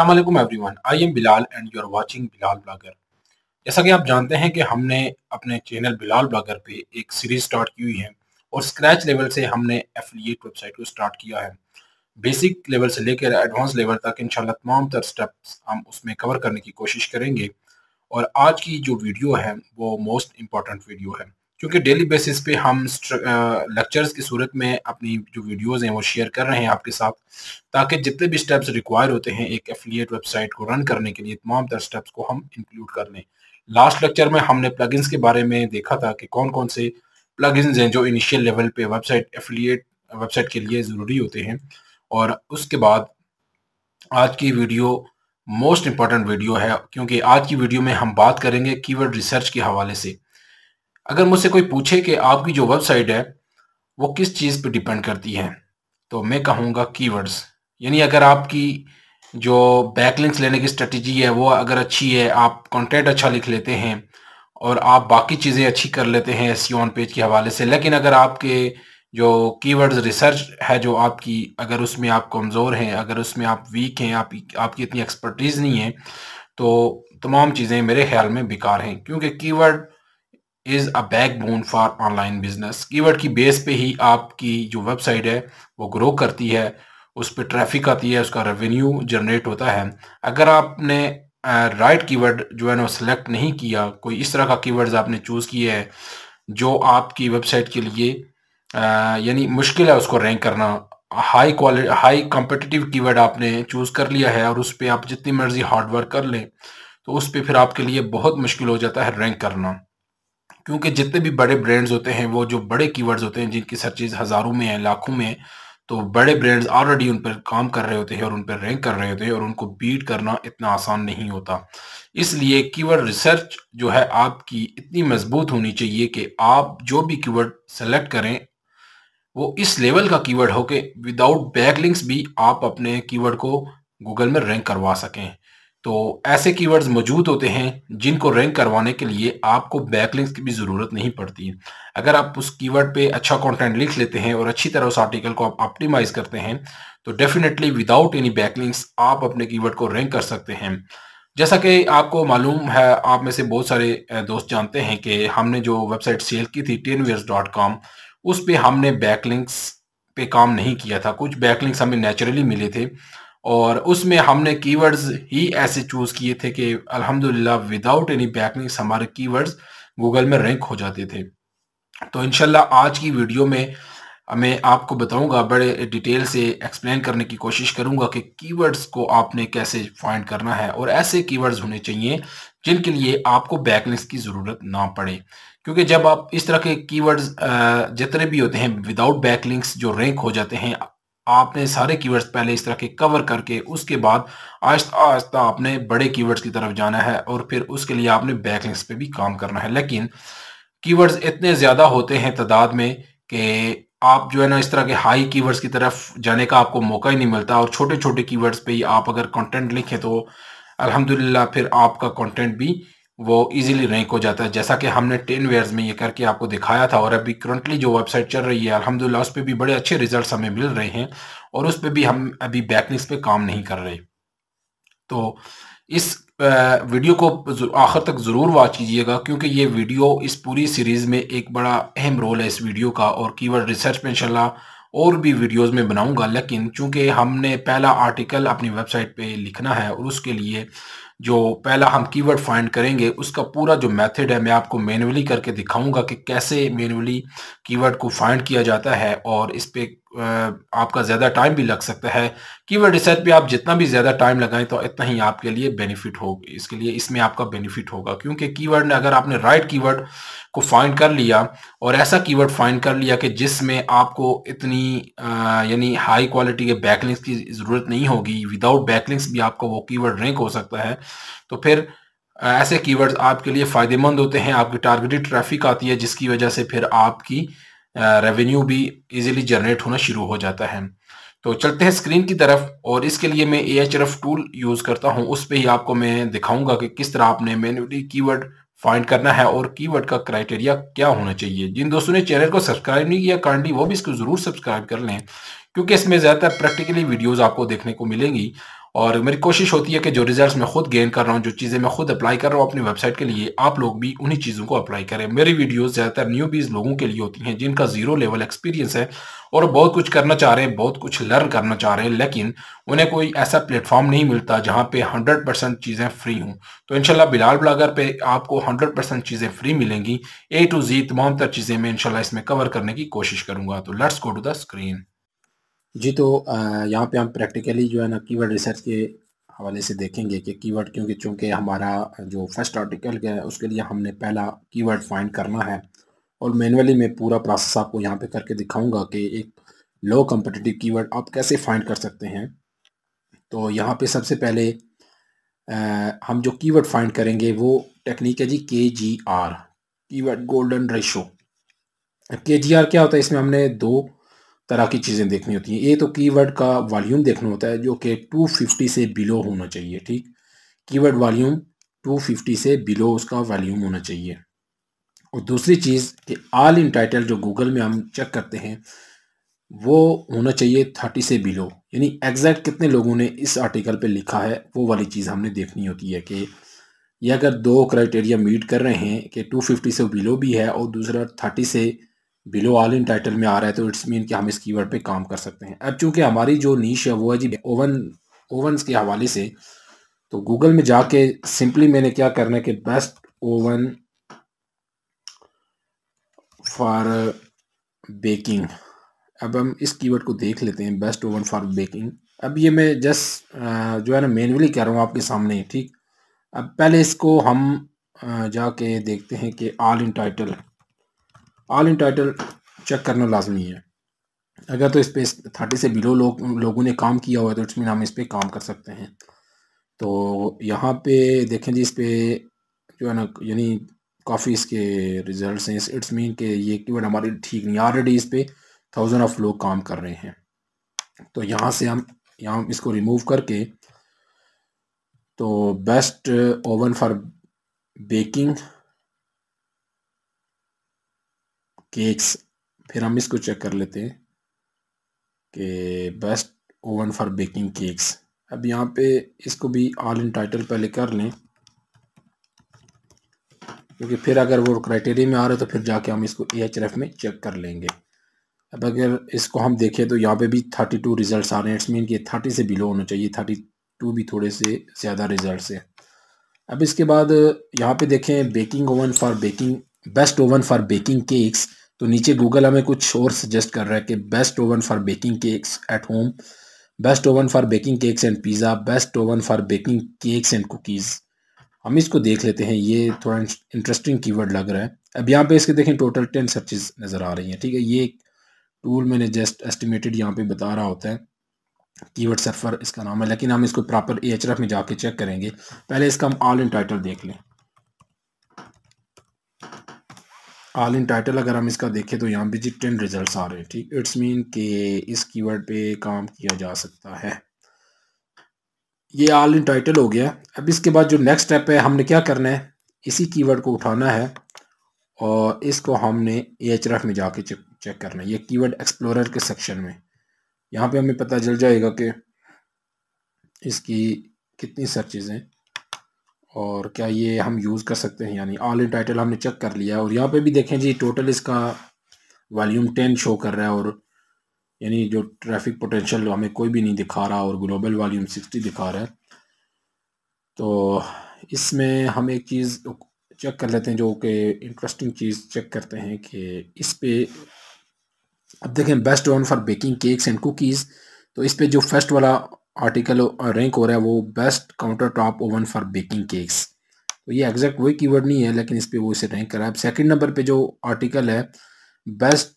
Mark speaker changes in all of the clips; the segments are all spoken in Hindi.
Speaker 1: Aslam everyone I am Bilal and you are watching Bilal blogger जैसा कि आप जानते हैं कि हमने अपने चैनल बिलाल ब्लागर पे एक सीरीज स्टार्ट की हुई है और स्क्रैच लेवल से हमने एफिलिएट वेबसाइट को स्टार्ट किया है बेसिक लेवल से लेकर एडवांस लेवल तक इन तमाम तर स्टेप्स हम उसमें कवर करने की कोशिश करेंगे और आज की जो वीडियो है वो मोस्ट इम्पॉर्टेंट वीडियो है क्योंकि डेली बेसिस पे हम लेक्चर्स की सूरत में अपनी जो वीडियोस हैं वो शेयर कर रहे हैं आपके साथ ताकि जितने भी स्टेप्स रिक्वायर होते हैं एक एफिलियट वेबसाइट को रन करने के लिए तमाम तर स्टेप्स को हम इंक्लूड कर लें लास्ट लेक्चर में हमने प्लगइन्स के बारे में देखा था कि कौन कौन से प्लगइन्स हैं जो इनिशियल लेवल पे वेबसाइट एफिलियट वेबसाइट के लिए ज़रूरी होते हैं और उसके बाद आज की वीडियो मोस्ट इम्पॉर्टेंट वीडियो है क्योंकि आज की वीडियो में हम बात करेंगे कीवर्ड रिसर्च के हवाले से अगर मुझसे कोई पूछे कि आपकी जो वेबसाइट है वो किस चीज़ पर डिपेंड करती है तो मैं कहूँगा कीवर्ड्स यानी अगर आपकी जो बैकलिंक्स लेने की स्ट्रेटजी है वो अगर अच्छी है आप कंटेंट अच्छा लिख लेते हैं और आप बाकी चीज़ें अच्छी कर लेते हैं एस ऑन पेज के हवाले से लेकिन अगर आपके जो कीवर्ड्स रिसर्च है जो आपकी अगर उसमें आप कमज़ोर हैं अगर उसमें आप वीक हैं आप आपकी इतनी एक्सपर्टीज़ नहीं है तो तमाम चीज़ें मेरे ख्याल में बेकार हैं क्योंकि keyword is a backbone for online business keyword की बेस पे ही आपकी जो वेबसाइट है वो ग्रो करती है उस पर ट्रैफिक आती है उसका रेवेन्यू जनरेट होता है अगर आपने राइट कीवर्ड जो है ना सेलेक्ट नहीं किया कोई इस तरह का कीवर्ड्स आपने चूज़ किए हैं जो आपकी वेबसाइट के लिए यानी मुश्किल है उसको रैंक करना high quality high competitive keyword आपने चूज़ कर लिया है और उस पर आप जितनी मर्जी हार्डवर्क कर लें तो उस पर फिर आपके लिए बहुत मुश्किल हो जाता है रैंक करना क्योंकि जितने भी बड़े ब्रांड्स होते हैं वो जो बड़े कीवर्ड्स होते हैं जिनकी सर्चेज हज़ारों में हैं लाखों में हैं तो बड़े ब्रांड्स ऑलरेडी उन पर काम कर रहे होते हैं और उन पर रैंक कर रहे होते हैं और उनको बीट करना इतना आसान नहीं होता इसलिए कीवर्ड रिसर्च जो है आपकी इतनी मजबूत होनी चाहिए कि आप जो भी कीवर्ड सेलेक्ट करें वो इस लेवल का कीवर्ड हो के विदाउट बैकलिंक्स भी आप अपने कीवर्ड को गूगल में रैंक करवा सकें तो ऐसे कीवर्ड्स मौजूद होते हैं जिनको रैंक करवाने के लिए आपको बैकलिंक्स की भी ज़रूरत नहीं पड़ती अगर आप उस कीवर्ड पे अच्छा कंटेंट लिख लेते हैं और अच्छी तरह उस आर्टिकल को आप ऑप्टिमाइज करते हैं तो डेफिनेटली विदाउट एनी बैकलिंक्स आप अपने कीवर्ड को रैंक कर सकते हैं जैसा कि आपको मालूम है आप में से बहुत सारे दोस्त जानते हैं कि हमने जो वेबसाइट सेल की थी टेन डॉट कॉम उस पर हमने बैकलिंक्स पे काम नहीं किया था कुछ बैकलिंक्स हमें नेचुरली मिले थे और उसमें हमने कीवर्ड्स ही ऐसे चूज किए थे कि अल्हम्दुलिल्लाह विदाउट एनी बैकलिंग्स हमारे कीवर्ड्स गूगल में रैंक हो जाते थे तो इनशाला आज की वीडियो में मैं आपको बताऊंगा बड़े डिटेल से एक्सप्लेन करने की कोशिश करूंगा कि कीवर्ड्स को आपने कैसे फाइंड करना है और ऐसे कीवर्ड्स होने चाहिए जिनके लिए आपको बैकलिंग्स की ज़रूरत ना पड़े क्योंकि जब आप इस तरह के कीवर्ड्स जितने भी होते हैं विदाउट बैकलिंक्स जो रैंक हो जाते हैं आपने सारे कीवर्ड्स पहले इस तरह के कवर करके उसके बाद आहिस्ता आहिस्ता आपने बड़े कीवर्ड्स की तरफ जाना है और फिर उसके लिए आपने बैकलिंक्स पे भी काम करना है लेकिन कीवर्ड्स इतने ज़्यादा होते हैं तादाद में कि आप जो है ना इस तरह के हाई कीवर्ड्स की तरफ जाने का आपको मौका ही नहीं मिलता और छोटे छोटे कीवर्ड्स पे ही आप अगर कंटेंट लिखें तो अल्हम्दुलिल्लाह फिर आपका कंटेंट भी वो इजीली रैंक हो जाता है जैसा कि हमने टेन वेयर्स में ये करके आपको दिखाया था और अभी करंटली जो वेबसाइट चल रही है अलहमदिल्ला उस पर भी बड़े अच्छे रिजल्ट हमें मिल रहे हैं और उस पर भी हम अभी बैकलिस्ट पे काम नहीं कर रहे तो इस वीडियो को आखिर तक ज़रूर वॉच कीजिएगा क्योंकि ये वीडियो इस पूरी सीरीज़ में एक बड़ा अहम रोल है इस वीडियो का और कीवर्ड रिसर्च में इनशाला और भी वीडियोस में बनाऊंगा लेकिन चूंकि हमने पहला आर्टिकल अपनी वेबसाइट पे लिखना है और उसके लिए जो पहला हम कीवर्ड फाइंड करेंगे उसका पूरा जो मेथड है मैं आपको मैनुअली करके दिखाऊंगा कि कैसे मैनुअली कीवर्ड को फाइंड किया जाता है और इस पर आपका ज़्यादा टाइम भी लग सकता है कीवर्ड रिसर्च पे आप जितना भी ज़्यादा टाइम लगाएं तो इतना ही आपके लिए बेनिफिट हो इसके लिए इसमें आपका बेनिफिट होगा क्योंकि कीवर्ड ने अगर आपने राइट कीवर्ड को फाइंड कर लिया और ऐसा कीवर्ड फाइंड कर लिया कि जिसमें आपको इतनी यानी हाई क्वालिटी के बैकलिंग्स की ज़रूरत नहीं होगी विदाउट बैकलिंग्स भी आपका वो कीवर्ड रैंक हो सकता है तो फिर ऐसे कीवर्ड्स आपके लिए फ़ायदेमंद होते हैं आपकी टारगेटेड ट्रैफिक आती है जिसकी वजह से फिर आपकी रेवेन्यू भी इजीली जनरेट होना शुरू हो जाता है तो चलते हैं स्क्रीन की तरफ और इसके लिए मैं ए एच टूल यूज़ करता हूँ उस पर ही आपको मैं दिखाऊंगा कि किस तरह आपने मैन्युअली कीवर्ड फाइंड करना है और कीवर्ड का क्राइटेरिया क्या होना चाहिए जिन दोस्तों ने चैनल को सब्सक्राइब नहीं किया काइंडली वो भी इसको ज़रूर सब्सक्राइब कर लें क्योंकि इसमें ज़्यादातर प्रैक्टिकली वीडियोज आपको देखने को मिलेंगी और मेरी कोशिश होती है कि जो रिजल्ट्स मैं खुद गेन कर रहा हूँ जो चीज़ें मैं खुद अप्लाई कर रहा हूँ अपनी वेबसाइट के लिए आप लोग भी उन्हीं चीज़ों को अप्लाई करें मेरी वीडियोस ज़्यादातर न्यू बीज लोगों के लिए होती हैं जिनका ज़ीरो लेवल एक्सपीरियंस है और बहुत कुछ करना चाह रहे हैं बहुत कुछ लर्न करना चाह रहे हैं लेकिन उन्हें कोई ऐसा प्लेटफॉर्म नहीं मिलता जहाँ पे हंड्रेड परसेंट चीज़ें फ्री हों तो इनशाला बिलाल ब्लागर पे आपको हंड्रेड परसेंट चीज़ें फ्री मिलेंगी ए टू जी तमाम तर चीज़ें मैं इनशाला इसमें कवर करने की कोशिश करूँगा तो let's go to the screen जी तो यहाँ पे हम प्रैक्टिकली जो है ना कीवर्ड रिसर्च के हवाले से देखेंगे कि कीवर्ड क्योंकि चूँकि हमारा जो फर्स्ट आर्टिकल है उसके लिए हमने पहला कीवर्ड फाइंड करना है और मैनुअली मैं पूरा प्रोसेस आपको यहाँ पे करके दिखाऊंगा कि एक लो कम्पटिटिव कीवर्ड आप कैसे फाइंड कर सकते हैं तो यहाँ पे सबसे पहले आ, हम जो कीवर्ड फाइंड करेंगे वो टेक्निक है जी K G R keyword golden ratio K G are क्या होता है इसमें हमने दो तरह की चीज़ें देखनी होती हैं ये तो कीवर्ड का वॉल्यूम देखना होता है जो कि 250 से बिलो होना चाहिए ठीक कीवर्ड वॉल्यूम 250 से बिलो उसका वॉल्यूम होना चाहिए और दूसरी चीज़ कि आल इन टाइटल जो गूगल में हम चेक करते हैं वो होना चाहिए थर्टी से बिलो यानी एग्जैक्ट कितने लोगों ने इस आर्टिकल पर लिखा है वो वाली चीज़ हमने देखनी होती है कि ये अगर दो क्राइटेरिया मीट कर रहे हैं कि टू से बिलो भी है और दूसरा थर्टी से बिलो ऑल इन टाइटल में आ रहा है तो इट्स मीन कि हम इस कीवर्ड पे काम कर सकते हैं अब चूंकि हमारी जो नीश है वो है जी ओवन ओवन के हवाले से तो गूगल में जाके सिंपली मैंने क्या करना है कि बेस्ट ओवन फॉर बेकिंग अब हम इस कीवर्ड को देख लेते हैं बेस्ट ओवन फॉर बेकिंग अब ये मैं जस्ट जो है ना मैनुअली कह रहा हूँ आपके सामने ठीक अब पहले इसको हम जाके देखते हैं कि all in title all in title check करना लाजमी है अगर तो इस पर थर्टी से बिलो लोग लोगों ने काम किया हुआ है तो इट्स मीन हम इस पर काम कर सकते हैं तो यहाँ पे देखें जी इस पर जो है ना यानी काफ़ी इसके रिजल्ट्स हैं इट्स मीन के ये वर्ड हमारी ठीक नहीं ऑलरेडी इस पर थाउजेंड ऑफ लोग काम कर रहे हैं तो यहाँ से हम यहाँ इसको रिमूव करके तो best oven for baking cakes फिर हम इसको चेक कर लेते हैं कि best oven for baking cakes अब यहाँ पे इसको भी ऑल इन टाइटल पहले कर लें क्योंकि फिर अगर वो क्राइटेरिया में आ रहा है तो फिर जाके हम इसको ए एच एफ में चेक कर लेंगे अब अगर इसको हम देखें तो यहाँ पे भी थर्टी टू रिज़ल्ट आ रहे हैं इट्स मीन कि थर्टी से बिलो होना चाहिए थर्टी टू भी थोड़े से ज़्यादा रिज़ल्ट है अब इसके बाद यहाँ पे देखें baking oven for baking best oven for baking cakes तो नीचे गूगल हमें कुछ और सजेस्ट कर रहा है कि best oven for baking cakes at home best oven for baking cakes and pizza best oven for baking cakes and cookies हम इसको देख लेते हैं ये थोड़ा इंटरेस्टिंग कीवर्ड लग रहा है अब यहाँ पे इसके देखें टोटल टेन सर्चेज नज़र आ रही हैं ठीक है ये टूल मैंने जस्ट एस्टिमेटेड यहाँ पे बता रहा होता है कीवर्ड सर्फर इसका नाम है लेकिन हम इसको प्रॉपर ए में जाके चेक करेंगे पहले इसका हम ऑल इन टाइटल देख लें ऑल इन टाइटल अगर हम इसका देखें तो यहाँ पे जी टेन रिजल्ट आ रहे हैं ठीक इट्स मीन के इस कीवर्ड पे काम किया जा सकता है ये ऑल इन टाइटल हो गया अब इसके बाद जो नेक्स्ट स्टेप है हमने क्या करना है इसी कीवर्ड को उठाना है और इसको हमने ए में जाके चेक करना है ये कीवर्ड एक्सप्लोरर के सेक्शन में यहाँ पे हमें पता चल जाएगा कि इसकी कितनी सर्चेज हैं और क्या ये हम यूज़ कर सकते हैं यानी ऑल इन टाइटल हमने चेक कर लिया और यहाँ पे भी देखें जी टोटल इसका वॉल्यूम टेन शो कर रहा है और यानी जो ट्रैफिक पोटेंशियल हमें कोई भी नहीं दिखा रहा और ग्लोबल वॉल्यूम सिक्सटी दिखा रहा है तो इसमें हम एक चीज़ चेक कर लेते हैं जो कि इंटरेस्टिंग चीज़ चेक करते हैं कि इस पर अब देखें best oven for baking cakes and cookies तो इस पर जो फर्स्ट वाला आर्टिकल रैंक हो रहा है वो best countertop oven for baking cakes तो ये एग्जैक्ट वही कीवर्ड नहीं है लेकिन इस पर वो इसे रैंक करा है सेकेंड नंबर पे जो आर्टिकल है best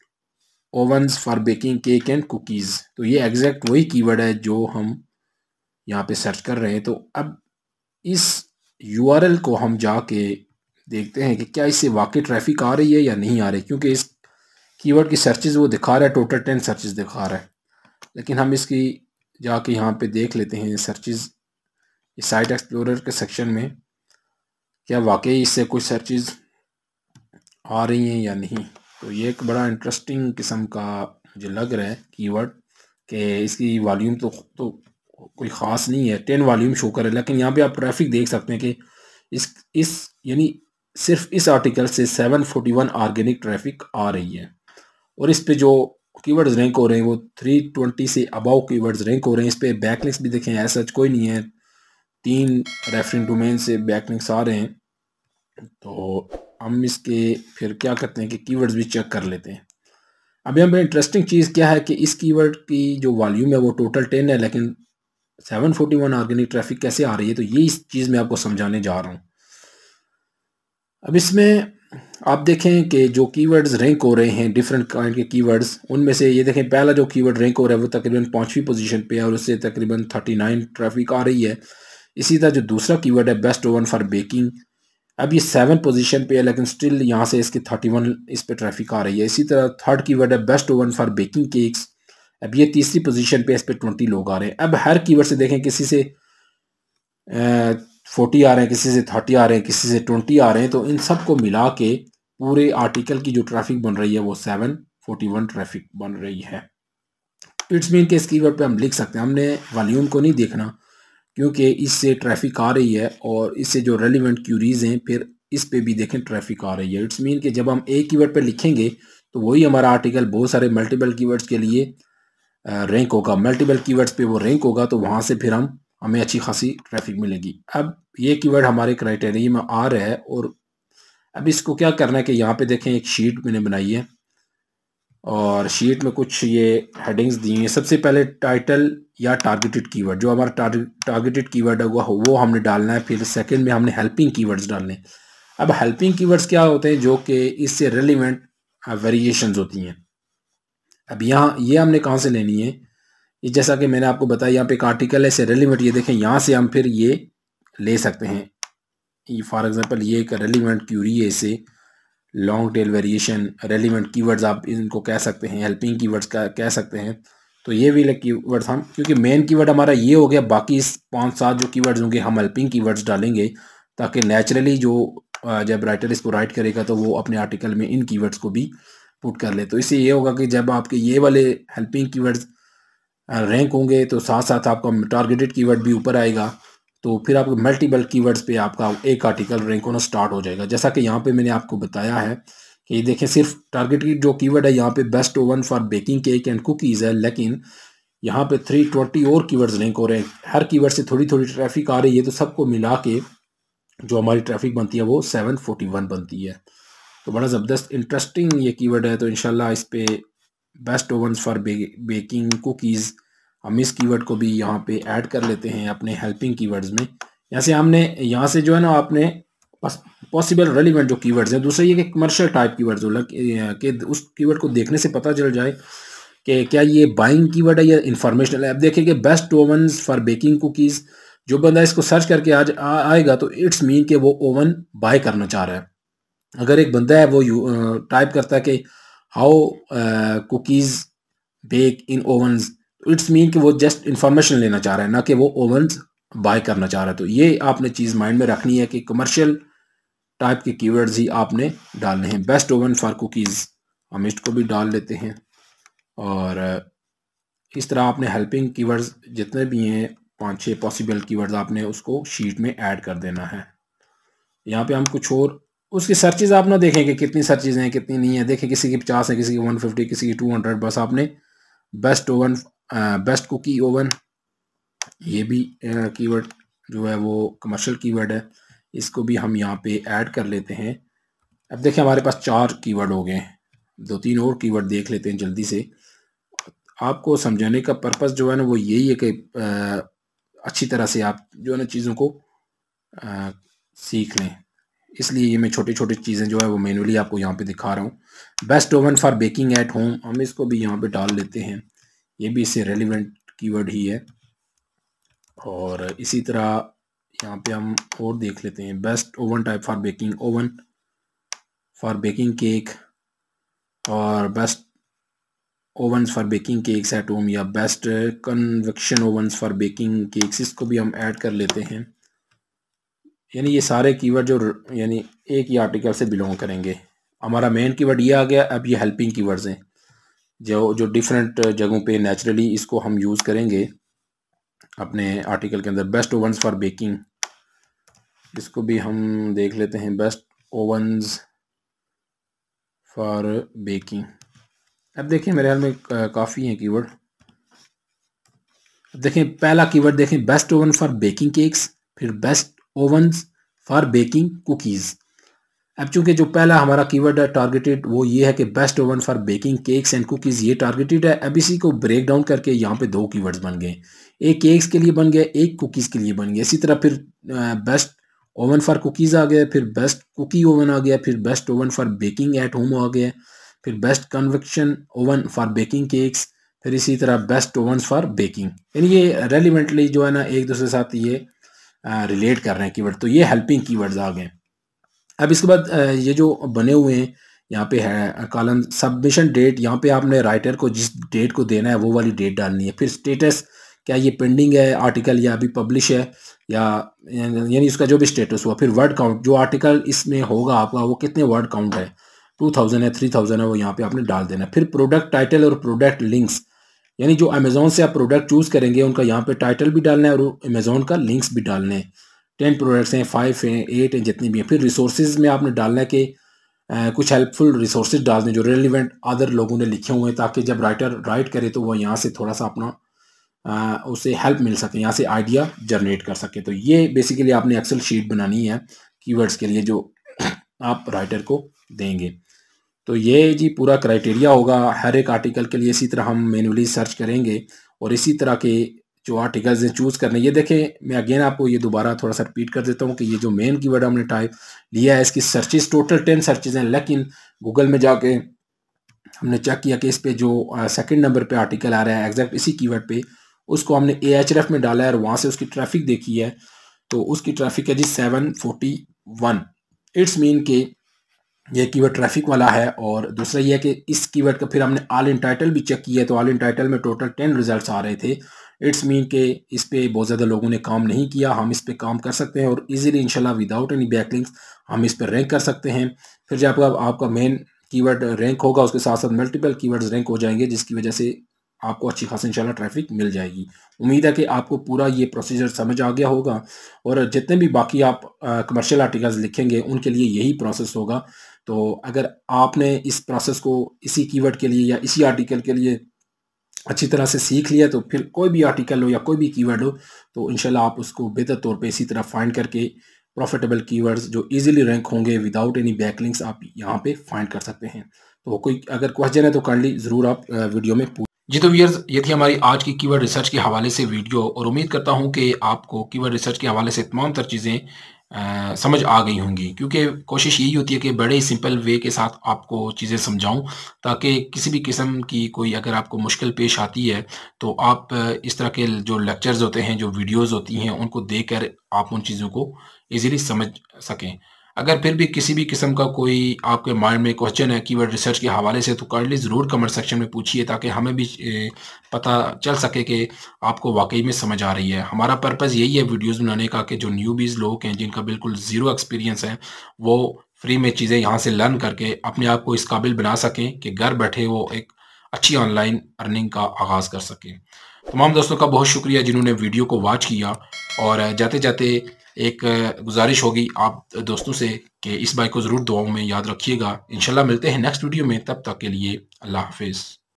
Speaker 1: ovens for baking cake and cookies तो ये एग्जैक्ट वही कीवर्ड है जो हम यहाँ पे सर्च कर रहे हैं तो अब इस यूआरएल को हम जाके देखते हैं कि क्या इससे वाकई ट्रैफिक आ रही है या नहीं आ रही क्योंकि इस कीवर्ड की सर्चेज वो दिखा रहा है टोटल टेन सर्चेज दिखा रहा है लेकिन हम इसकी जाके यहाँ पे देख लेते हैं सर्चिज़ इस साइट एक्सप्लोरर के सेक्शन में क्या वाकई इससे कुछ सर्चिज़ आ रही हैं या नहीं तो ये एक बड़ा इंटरेस्टिंग किस्म का मुझे लग रहा है कीवर्ड कि इसकी वॉल्यूम तो तो कोई ख़ास नहीं है टेन वॉल्यूम शो कर लेकिन यहाँ पे आप ट्रैफिक देख सकते हैं कि इस इस यानी सिर्फ इस आर्टिकल से 741 ऑर्गेनिक ट्रैफिक आ रही है और इस पे जो कीवर्ड्स रैंक हो रहे हैं वो थ्री ट्वेंटी से अबाव कीवर्ड्स रैंक हो रहे हैं इस पर बैकलिंग्स भी देखें ऐसा कोई नहीं है तीन रेफरिंग डोमेन से बैकलिंग्स आ रहे हैं तो हम इसके फिर क्या करते हैं कि कीवर्ड्स भी चेक कर लेते हैं अभी हमें इंटरेस्टिंग चीज़ क्या है कि इस कीवर्ड की जो वॉल्यूम है वो टोटल टेन है लेकिन seven forty one organic traffic कैसे आ रही है तो ये इस चीज़ में आपको समझाने जा रहा हूँ अब इसमें आप देखें कि जो कीवर्ड्स रैंक हो रहे हैं डिफरेंट काइंड के कीवर्ड्स उनमें से ये देखें पहला जो कीवर्ड रैंक हो रहा है वो तकरीबन पाँचवीं पोजीशन पे है और उससे तकरीबन थर्टी नाइन ट्रैफिक आ रही है इसी तरह जो दूसरा कीवर्ड है बेस्ट ओवन फॉर बेकिंग अब ये सेवन पोजीशन पे है लेकिन स्टिल यहाँ से इसकी थर्टी वन इस पर ट्रैफिक आ रही है इसी तरह थर्ड की है best oven for baking cakes अब ये तीसरी पोजिशन पर इस पर ट्वेंटी लोग आ रहे हैं अब हर कीवर्ड से देखें किसी से फोर्टी आ रहे हैं किसी से थर्टी आ रहे हैं किसी से ट्वेंटी आ रहे हैं तो इन सब को मिला के पूरे आर्टिकल की जो ट्रैफिक बन रही है वो सेवन फोर्टी वन ट्रैफिक बन रही है इट्स मीन के इस कीवर्ड पे हम लिख सकते हैं हमने वॉल्यूम को नहीं देखना क्योंकि इससे ट्रैफिक आ रही है और इससे जो रेलिवेंट क्यूरीज हैं फिर इस पे भी देखें ट्रैफिक आ रही है इट्स मीन कि जब हम एक कीवर्ड पे लिखेंगे तो वही हमारा आर्टिकल बहुत सारे मल्टीपल कीवर्ड्स के लिए रैंक होगा मल्टीपल कीवर्ड्स पे वो रैंक होगा तो वहाँ से फिर हम हमें अच्छी खासी ट्रैफिक मिलेगी अब ये कीवर्ड हमारे क्राइटेरिया में आ रहा है और अब इसको क्या करना है कि यहाँ पे देखें एक शीट मैंने बनाई है और शीट में कुछ ये हेडिंग्स दी हैं सबसे पहले टाइटल या टारगेटेड कीवर्ड जो हमारा टारगेटेड कीवर्ड होगा वो हमने डालना है फिर सेकंड में हमने हेल्पिंग कीवर्ड्स डालने अब हेल्पिंग कीवर्ड्स क्या होते हैं जो कि इससे रेलिवेंट वेरिएशंस होती हैं अब यहाँ ये हमने कहाँ से लेनी है जैसा कि मैंने आपको बताया यहाँ पे एक आर्टिकल है इसे रेलिवेंट ये देखें यहाँ से हम फिर ये ले सकते हैं ये फॉर एग्जांपल ये एक रेलिवेंट क्यूरी है इसे long tail variation relevant keywords आप इनको कह सकते हैं हेल्पिंग कीवर्ड्स का कह सकते हैं तो ये भी वर्ड्स हम क्योंकि मेन की हमारा ये हो गया बाकी इस पाँच सात जो की होंगे हम हेल्पिंग की डालेंगे ताकि नेचुरली जो जब राइटर इसको राइट करेगा तो वो अपने आर्टिकल में इन कीवर्ड्स को भी पुट कर ले तो इससे ये होगा कि जब आपके ये वाले हेल्पिंग कीवर्ड्स रैंक होंगे तो साथ साथ आपका टारगेटेड कीवर्ड भी ऊपर आएगा तो फिर आपको मल्टीपल कीवर्ड्स पे आपका एक आर्टिकल रैंक होना स्टार्ट हो जाएगा जैसा कि यहाँ पे मैंने आपको बताया है कि देखें सिर्फ टारगेट की जो कीवर्ड है यहाँ पे best oven for baking cake and cookies है लेकिन यहाँ पे थ्री ट्वेंटी और कीवर्ड्स रैंक हो रहे हैं हर कीवर्ड से थोड़ी थोड़ी ट्रैफिक आ रही है तो सबको मिला के जो हमारी ट्रैफिक बनती है वो सेवन फोर्टी वन बनती है तो बड़ा ज़बरदस्त इंटरेस्टिंग ये कीवर्ड है तो इन इस पर best oven for baking cookies हम इस कीवर्ड को भी यहाँ पे ऐड कर लेते हैं अपने हेल्पिंग कीवर्ड्स में यहाँ से हमने यहाँ से जो है ना आपने पॉसिबल रेलिवेंट जो कीवर्ड्स हैं दूसरा ये कि कमर्शियल टाइप कीवर्ड्स वर्ड्स के उस कीवर्ड को देखने से पता चल जाए कि क्या ये बाइंग कीवर्ड है या इन्फॉर्मेशनल है अब देखिए कि best oven for baking cookies जो बंदा इसको सर्च करके आज आ, आएगा तो इट्स मीन के वो ओवन बाय करना चाह रहा है अगर एक बंदा है वो टाइप करता है कि how cookies bake in in it's mean कि वो जस्ट इंफॉर्मेशन लेना चाह रहा है ना कि वो ओवंस बाय करना चाह रहा है तो ये आपने चीज़ माइंड में रखनी है कि कमर्शियल टाइप के कीवर्ड्स ही आपने डालने हैं बेस्ट ओवन फॉर कुकीज़ हम इसको भी डाल लेते हैं और uh, इस तरह आपने हेल्पिंग कीवर्ड्स जितने भी हैं पाँच छः पॉसिबल कीवर्ड्स आपने उसको शीट में ऐड कर देना है यहाँ पे हम कुछ और उसकी सर्चेज आप ना देखें कि कितनी सर्चेज हैं कितनी नहीं है देखें किसी की पचास है किसी की वन फिफ्टी किसी की टू हंड्रेड बस आपने best oven best cookie oven ये भी कीवर्ड जो है वो कमर्शियल कीवर्ड है इसको भी हम यहाँ पे ऐड कर लेते हैं अब देखें हमारे पास चार कीवर्ड हो गए हैं दो तीन और कीवर्ड देख लेते हैं जल्दी से आपको समझाने का पर्पस जो है ना वो यही है कि अच्छी तरह से आप जो है ना चीज़ों को आ, सीख लें इसलिए ये मैं छोटी छोटे चीज़ें जो है वो मैनुअली आपको यहाँ पे दिखा रहा हूँ best oven for baking at home हम इसको भी यहाँ पे डाल लेते हैं ये भी इससे रेलिवेंट कीवर्ड ही है और इसी तरह यहाँ पे हम और देख लेते हैं best oven type for baking oven for baking cake और best oven for baking cakes at home या best convection oven for baking cakes इसको भी हम ऐड कर लेते हैं यानी ये सारे कीवर्ड जो यानी एक ही आर्टिकल से बिलोंग करेंगे हमारा मेन कीवर्ड ये आ गया अब ये हेल्पिंग कीवर्ड्स हैं जो जो डिफरेंट जगहों पे नेचुरली इसको हम यूज़ करेंगे अपने आर्टिकल के अंदर बेस्ट ओवंस फॉर बेकिंग इसको भी हम देख लेते हैं बेस्ट ओवंस फॉर बेकिंग अब देखिए मेरे ख्याल में काफ़ी हैं कीवर्ड अब देखें पहला कीवर्ड देखें best oven for baking cakes फिर best ovens for baking cookies अब चूंकि जो पहला हमारा कीवर्ड है टारगेटेड वो ये है कि best oven for baking cakes and cookies ये टारगेटेड है अब इसी को ब्रेक डाउन करके यहाँ पे दो कीवर्ड्स बन गए एक केक्स के लिए बन गया एक कुकीज़ के लिए बन गया इसी तरह फिर बेस्ट ओवन फॉर कुकीज़ आ गया फिर बेस्ट कुकी ओवन आ गया फिर best oven for baking at home आ गया फिर best convection oven for baking cakes फिर इसी तरह बेस्ट ओवन फॉर बेकिंग यानी ये रेलिवेंटली जो है ना एक दूसरे साथ ये रिलेट कर रहे हैं कीवर्ड तो ये हेल्पिंग कीवर्ड्स आ गए अब इसके बाद ये जो बने हुए हैं यहाँ पे है कॉलम सबमिशन डेट यहाँ पे आपने राइटर को जिस डेट को देना है वो वाली डेट डालनी है फिर स्टेटस क्या ये पेंडिंग है आर्टिकल या अभी पब्लिश है या यानी उसका जो भी स्टेटस हुआ फिर वर्ड काउंट जो आर्टिकल इसमें होगा आपका वो कितने वर्ड काउंट है टू थाउजेंड है थ्री थाउजेंड है वो यहाँ पे आपने डाल देना फिर प्रोडक्ट टाइटल और प्रोडक्ट लिंक्स यानी जो अमेज़ोन से आप प्रोडक्ट चूज़ करेंगे उनका यहाँ पे टाइटल भी डालना है और अमेज़ोन का लिंक्स भी डालना है टेन प्रोडक्ट्स हैं फाइव हैं एट हैं जितनी भी हैं फिर रिसोर्स में आपने डालना है कि आ, कुछ हेल्पफुल रिसोर्स डालने जो रेलिवेंट अदर लोगों ने लिखे हुए हैं ताकि जब राइटर राइट करे तो वह यहाँ से थोड़ा सा अपना आ, उसे हेल्प मिल सके यहाँ से आइडिया जनरेट कर सके तो ये बेसिकली आपने एक्सेल शीट बनानी है कीवर्ड्स के लिए जो आप राइटर को देंगे तो ये जी पूरा क्राइटेरिया होगा हर एक आर्टिकल के लिए इसी तरह हम मैनुअली सर्च करेंगे और इसी तरह के जो आर्टिकल्स हैं चूज़ करने ये देखें मैं अगेन आपको ये दोबारा थोड़ा सा रिपीट कर देता हूँ कि ये जो मेन कीवर्ड हमने टाइप लिया है इसकी सर्चेज टोटल टेन सर्चेज हैं लेकिन गूगल में जाके हमने चेक किया कि इस पर जो सेकंड नंबर पे आर्टिकल आ रहा है एग्जैक्ट इसी कीवर्ड पे उसको हमने ए एच एफ में डाला है और वहाँ से उसकी ट्रैफिक देखी है तो उसकी ट्रैफिक है जी seven forty one it's mean के ये कीवर्ड ट्रैफिक वाला है और दूसरा ये है कि इस कीवर्ड का फिर हमने ऑल इन टाइटल भी चेक किया तो ऑल इन टाइटल में टोटल टेन रिजल्ट्स आ रहे थे इट्स मीन के इस पर बहुत ज़्यादा लोगों ने काम नहीं किया हम इस पर काम कर सकते हैं और इजीली इनशाला विदाउट एनी बैकलिंग्स हम इस पर रैंक कर सकते हैं फिर जब आपका आपका मेन कीवर्ड रैंक होगा उसके साथ साथ मल्टीपल कीवर्ड्स रैंक हो जाएंगे जिसकी वजह से आपको अच्छी खासी इनशाला ट्रैफिक मिल जाएगी उम्मीद है कि आपको पूरा ये प्रोसीजर समझ आ गया होगा और जितने भी बाकी आप कमर्शियल आर्टिकल्स लिखेंगे उनके लिए यही प्रोसेस होगा तो अगर आपने इस प्रोसेस को इसी कीवर्ड के लिए या इसी आर्टिकल के लिए अच्छी तरह से सीख लिया तो फिर कोई भी आर्टिकल हो या कोई भी कीवर्ड हो तो इनशाला आप उसको बेहतर तौर पे इसी तरह फाइंड करके प्रॉफिटेबल कीवर्ड्स जो इजीली रैंक होंगे विदाउट एनी बैकलिंग्स आप यहाँ पे फाइंड कर सकते हैं तो कोई अगर क्वेश्चन है तो काइंडली ज़रूर आप वीडियो में पूछ जी तो वीयर्स ये थी हमारी आज की कीवर्ड रिसर्च के हवाले से वीडियो और उम्मीद करता हूँ कि आपको कीवर्ड रिसर्च के हवाले से तमाम तर चीज़ें आ, समझ आ गई होंगी क्योंकि कोशिश यही होती है कि बड़े सिंपल वे के साथ आपको चीज़ें समझाऊं ताकि किसी भी किस्म की कोई अगर आपको मुश्किल पेश आती है तो आप इस तरह के जो लेक्चर्स होते हैं जो वीडियोस होती हैं उनको देखकर आप उन चीज़ों को इजीली समझ सकें अगर फिर भी किसी भी किस्म का कोई आपके माइंड में क्वेश्चन है कीवर्ड रिसर्च के हवाले से तो काइंडली ज़रूर कमेंट सेक्शन में पूछिए ताकि हमें भी पता चल सके कि आपको वाकई में समझ आ रही है हमारा पर्पज़ यही है वीडियोज़ बनाने का कि जो बीज लोग हैं जिनका बिल्कुल ज़ीरो एक्सपीरियंस है वो फ्री में चीज़ें यहाँ से लर्न करके अपने आप को इस काबिल बना सकें कि घर बैठे वो एक अच्छी ऑनलाइन अर्निंग का आगाज़ कर सकें तमाम दोस्तों का बहुत शुक्रिया जिन्होंने वीडियो को वॉच किया और जाते जाते एक गुजारिश होगी आप दोस्तों से कि इस बाइक को ज़रूर दुआओं में याद रखिएगा इंशाल्लाह मिलते हैं नेक्स्ट वीडियो में तब तक के लिए अल्लाह हाफिज़